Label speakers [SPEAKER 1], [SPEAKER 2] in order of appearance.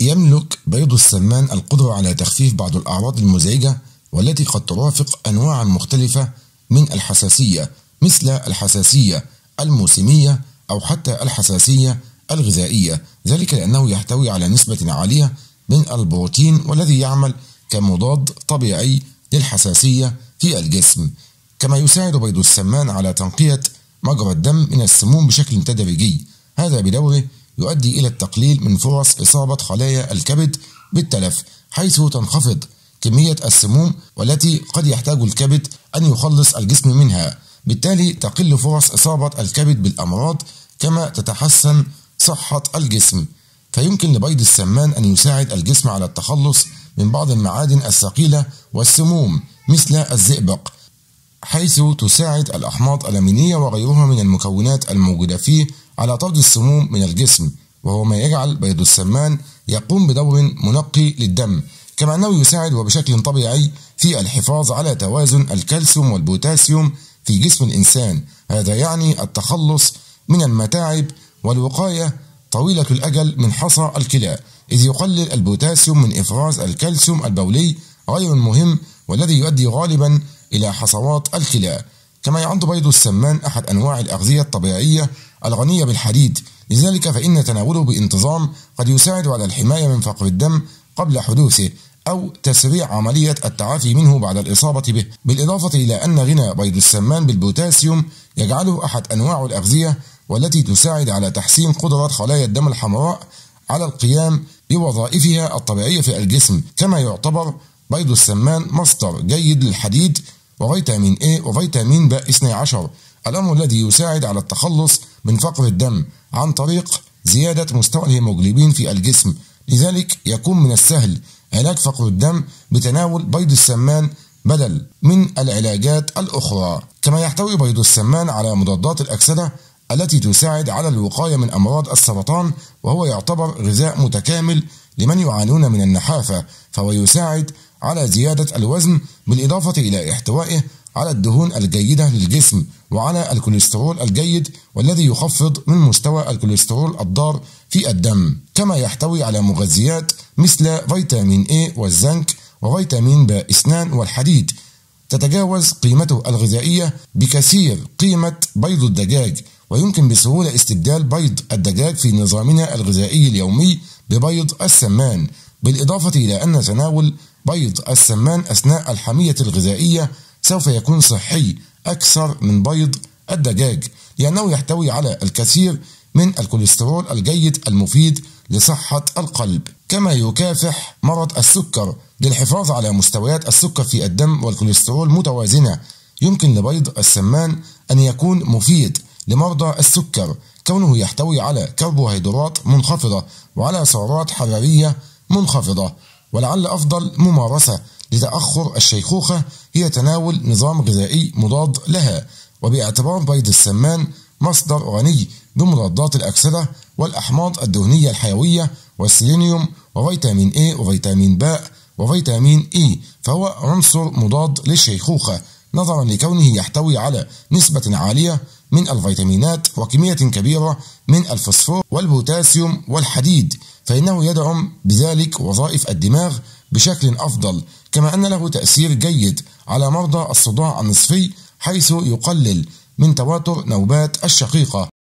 [SPEAKER 1] يملك بيض السمان القدرة على تخفيف بعض الأعراض المزعجة والتي قد ترافق أنواعا مختلفة من الحساسية مثل الحساسية الموسمية أو حتى الحساسية الغذائية ذلك لأنه يحتوي على نسبة عالية من البروتين والذي يعمل كمضاد طبيعي للحساسية في الجسم كما يساعد بيض السمان على تنقية مجرى الدم من السموم بشكل تدريجي هذا بدوره يؤدي إلى التقليل من فرص إصابة خلايا الكبد بالتلف حيث تنخفض كمية السموم والتي قد يحتاج الكبد أن يخلص الجسم منها بالتالي تقل فرص إصابة الكبد بالأمراض كما تتحسن صحة الجسم فيمكن لبيض السمان أن يساعد الجسم على التخلص من بعض المعادن الثقيلة والسموم مثل الزئبق حيث تساعد الأحماض الأمينية وغيرها من المكونات الموجودة فيه على طرد السموم من الجسم وهو ما يجعل بيض السمان يقوم بدور منقي للدم كما أنه يساعد وبشكل طبيعي في الحفاظ على توازن الكالسيوم والبوتاسيوم في جسم الإنسان هذا يعني التخلص من المتاعب والوقاية طويلة الأجل من حصى الكلى إذ يقلل البوتاسيوم من إفراز الكالسيوم البولي غير المهم والذي يؤدي غالبا إلى حصوات الكلى كما يعد بيض السمان أحد أنواع الأغذية الطبيعية الغنية بالحديد لذلك فإن تناوله بانتظام قد يساعد على الحماية من فقر الدم قبل حدوثه أو تسريع عملية التعافي منه بعد الإصابة به بالإضافة إلى أن غنى بيض السمان بالبوتاسيوم يجعله أحد أنواع الأغذية والتي تساعد على تحسين قدرة خلايا الدم الحمراء على القيام بوظائفها الطبيعية في الجسم كما يعتبر بيض السمان مصدر جيد للحديد وفيتامين A وفيتامين b 12 الأمر الذي يساعد على التخلص من فقر الدم عن طريق زيادة مستوى الهيموجلوبين في الجسم لذلك يكون من السهل علاج فقر الدم بتناول بيض السمان بدل من العلاجات الأخرى كما يحتوي بيض السمان على مضادات الأكسدة التي تساعد على الوقاية من أمراض السرطان وهو يعتبر غذاء متكامل لمن يعانون من النحافة فهو يساعد على زيادة الوزن بالإضافة إلى احتوائه على الدهون الجيدة للجسم وعلى الكوليسترول الجيد والذي يخفض من مستوى الكوليسترول الضار في الدم كما يحتوي على مغذيات مثل فيتامين A والزنك وفيتامين B2 والحديد تتجاوز قيمته الغذائية بكثير قيمة بيض الدجاج ويمكن بسهولة استبدال بيض الدجاج في نظامنا الغذائي اليومي ببيض السمان بالإضافة إلى أن تناول بيض السمان أثناء الحمية الغذائية سوف يكون صحي أكثر من بيض الدجاج لأنه يحتوي على الكثير من الكوليسترول الجيد المفيد لصحة القلب كما يكافح مرض السكر للحفاظ على مستويات السكر في الدم والكوليسترول متوازنة يمكن لبيض السمان أن يكون مفيد لمرضى السكر كونه يحتوي على كربوهيدرات منخفضة وعلى سعرات حرارية منخفضة ولعل أفضل ممارسة لتأخر الشيخوخة هي تناول نظام غذائي مضاد لها وباعتبار بيض السمان مصدر غني بمضادات الأكسدة والأحماض الدهنية الحيوية والسيلينيوم وفيتامين A وفيتامين B وفيتامين E فهو عنصر مضاد للشيخوخة نظرا لكونه يحتوي على نسبة عالية من الفيتامينات وكمية كبيرة من الفوسفور والبوتاسيوم والحديد فإنه يدعم بذلك وظائف الدماغ بشكل أفضل كما أن له تأثير جيد على مرضى الصداع النصفي حيث يقلل من تواتر نوبات الشقيقة